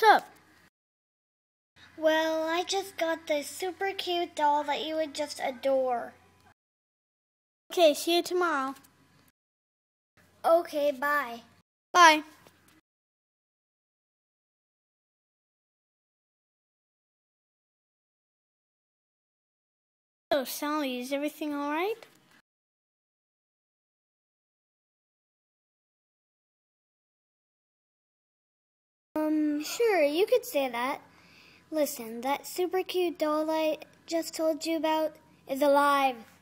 What's up? Well, I just got this super cute doll that you would just adore. Okay, see you tomorrow. Okay, bye. Bye. So, oh, Sally, is everything all right? sure, you could say that. Listen, that super cute doll I just told you about is alive.